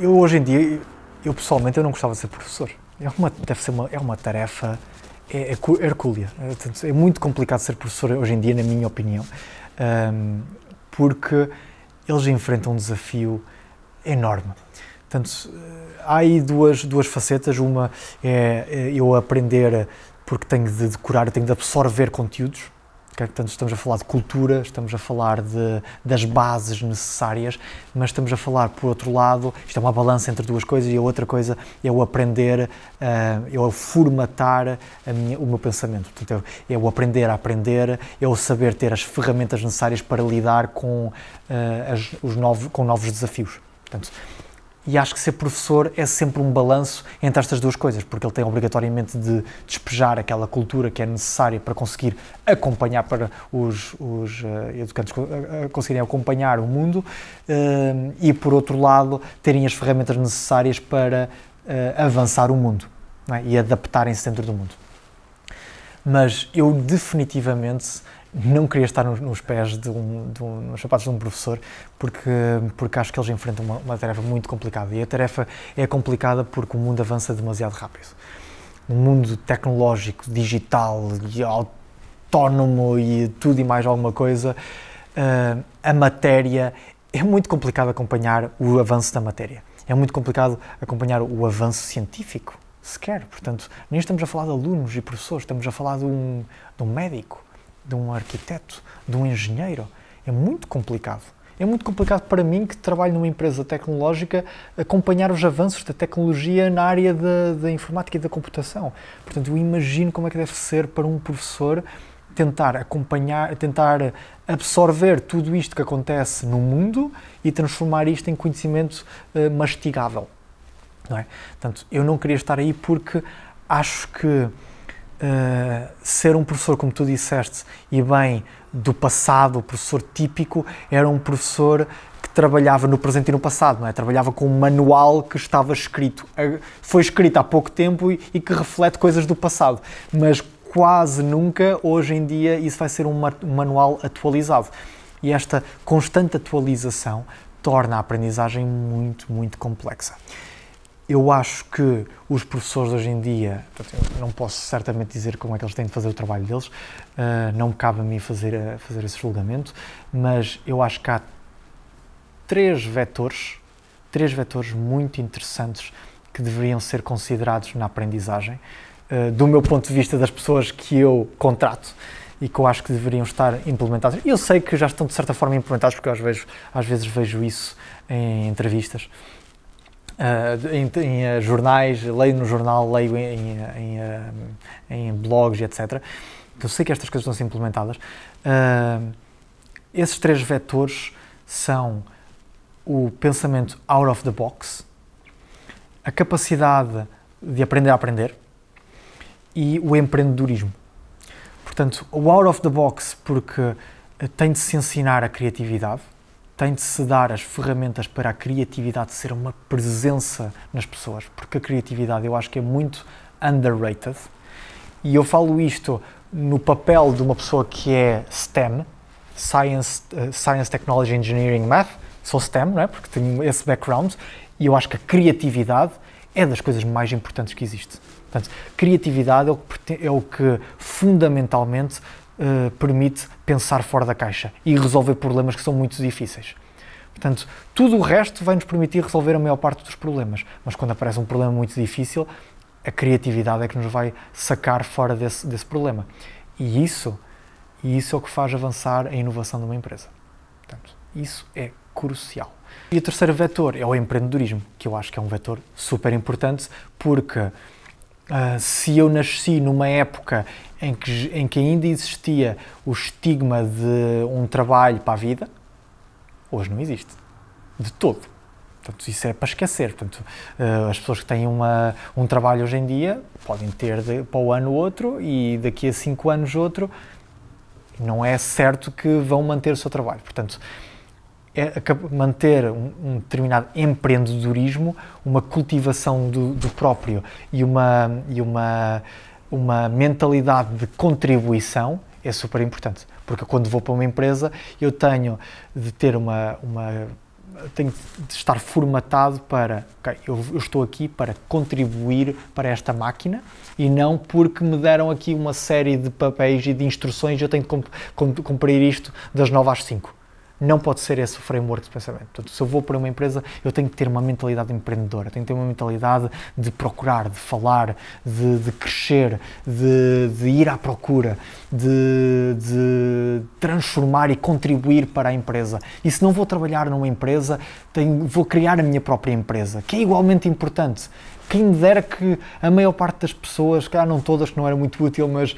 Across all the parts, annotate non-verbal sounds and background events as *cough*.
eu hoje em dia, eu pessoalmente, eu não gostava de ser professor. É uma, deve ser uma, é uma tarefa é, é hercúlea. É, é, muito complicado ser professor hoje em dia, na minha opinião, um, porque eles enfrentam um desafio enorme. Portanto, há aí duas, duas facetas. Uma é, é eu aprender porque tenho de decorar, tenho de absorver conteúdos portanto, estamos a falar de cultura, estamos a falar de, das bases necessárias, mas estamos a falar, por outro lado, isto é uma balança entre duas coisas e a outra coisa é o aprender, uh, é o formatar minha, o meu pensamento. Portanto, é o aprender a aprender, é o saber ter as ferramentas necessárias para lidar com, uh, as, os novos, com novos desafios. Portanto, e acho que ser professor é sempre um balanço entre estas duas coisas, porque ele tem obrigatoriamente de despejar aquela cultura que é necessária para conseguir acompanhar, para os, os uh, educantes uh, conseguirem acompanhar o mundo uh, e, por outro lado, terem as ferramentas necessárias para avançar o mundo é? e adaptarem-se dentro do mundo. Mas eu definitivamente não queria estar nos, nos pés de um, de um, nos sapatos de um professor porque porque acho que eles enfrentam uma, uma, tarefa muito complicada e a tarefa é complicada porque o mundo avança demasiado rápido no mundo tecnológico digital e autónomo e tudo e mais alguma coisa uh, a matéria é muito complicado acompanhar o avanço da matéria é muito complicado acompanhar o avanço científico sequer portanto nem estamos a falar de alunos e professores estamos a falar de um, de um médico de um arquiteto, de um engenheiro. É muito complicado. É muito complicado para mim, que trabalho numa empresa tecnológica, acompanhar os avanços da tecnologia na área da, da informática e da computação. Portanto, eu imagino como é que deve ser para um professor tentar acompanhar, tentar absorver tudo isto que acontece no mundo e transformar isto em conhecimento uh, mastigável. Não é? Portanto, eu não queria estar aí porque acho que eh, ser um professor, como tu disseste, e bem, do passado, o professor típico, era um professor que trabalhava no presente e no passado, não é? Trabalhava com um manual que estava escrito, eh, foi escrito há pouco tempo e, e que reflete coisas do passado, mas quase nunca, hoje em dia, isso vai ser um manual atualizado. E esta constante atualização torna a aprendizagem muito, muito complexa. Eu acho que os professores hoje em dia, não posso certamente dizer como é que eles têm de fazer o trabalho deles, uh, não cabe a mim fazer, eh, fazer esse julgamento, mas eu acho que há três vetores, três vetores muito interessantes que deveriam ser considerados na aprendizagem, uh, do meu ponto de vista das pessoas que eu contrato e que eu acho que deveriam estar implementados. Eu sei que já estão de certa forma implementados porque eu às vezes, às vezes vejo isso em entrevistas. Uh, em, em uh, jornais, leio no jornal, leio em, em, em, eh, blogs, etc. Eu então, sei que estas coisas estão a ser implementadas. Uh, esses três vetores são o pensamento out of the box, a capacidade de aprender a aprender e o empreendedorismo. Portanto, o out of the box, porque tem de se ensinar a criatividade, tem de se dar as ferramentas para a criatividade ser uma presença nas pessoas, porque a criatividade eu acho que é muito underrated. E eu falo isto no papel de uma pessoa que é STEM, Science, uh, Science Technology, Engineering, Math, sou STEM, não é? Porque tenho esse background e eu acho que a criatividade é das coisas mais importantes que existe. Portanto, criatividade é o que, é o que fundamentalmente uh, permite pensar fora da caixa e resolver problemas que são muito difíceis. Portanto, tudo o resto vai nos permitir resolver a maior parte dos problemas, mas quando aparece um problema muito difícil, a criatividade é que nos vai sacar fora desse, desse problema. E isso, isso é o que faz avançar a inovação de uma empresa. Portanto, isso é crucial. E o terceiro vetor é o empreendedorismo, que eu acho que é um vetor super importante porque Uh, se eu nasci numa época em que, em que ainda existia o estigma de um trabalho para a vida, hoje não existe. De todo. Portanto, isso é para esquecer. Portanto, uh, as pessoas que têm uma, um trabalho hoje em dia podem ter de, para o ano outro e daqui a cinco anos outro. Não é certo que vão manter o seu trabalho. Portanto, é manter um, um, determinado empreendedorismo, uma cultivação do, do, próprio e uma, e uma uma mentalidade de contribuição é super importante, porque quando vou para uma empresa eu tenho de ter uma, uma tenho de estar formatado para, okay, eu, eu, estou aqui para contribuir para esta máquina e não porque me deram aqui uma série de papéis e de instruções, eu tenho de cumprir isto das 9 às 5 não pode ser esse o framework de pensamento. Portanto, se eu vou para uma empresa, eu tenho que ter uma mentalidade empreendedora, tenho que ter uma mentalidade de procurar, de falar, de, de crescer, de, de, ir à procura, de, de, transformar e contribuir para a empresa. E se não vou trabalhar numa empresa, tenho, vou criar a minha própria empresa, que é igualmente importante quem dera que a maior parte das pessoas, cá não todas, que não era muito útil, mas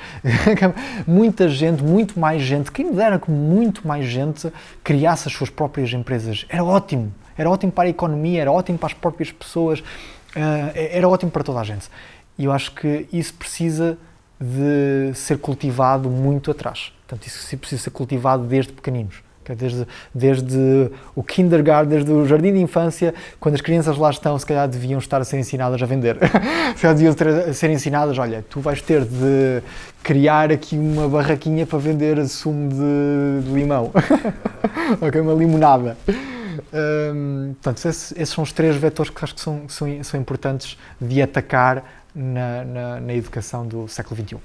*laughs* muita gente, muito mais gente, quem dera que muito mais gente criasse as suas próprias empresas. Era ótimo, era ótimo para a economia, era ótimo para as próprias pessoas, eh, é, era ótimo para toda a gente. E eu acho que isso precisa de ser cultivado muito atrás. Portanto, isso precisa ser cultivado desde pequeninos. Desde, desde o kindergarten, desde o jardim de infância, quando as crianças lá estão, se calhar deviam estar a ser ensinadas a vender. *laughs* se calhar deviam ter, ser ensinadas, olha, tu vais ter de criar aqui uma barraquinha para vender sumo de, de limão. *laughs* ok, uma limonada. Hum, portanto, esses, esses, são os três vetores que acho que são, são, são importantes de atacar na, na, na educação do século XXI.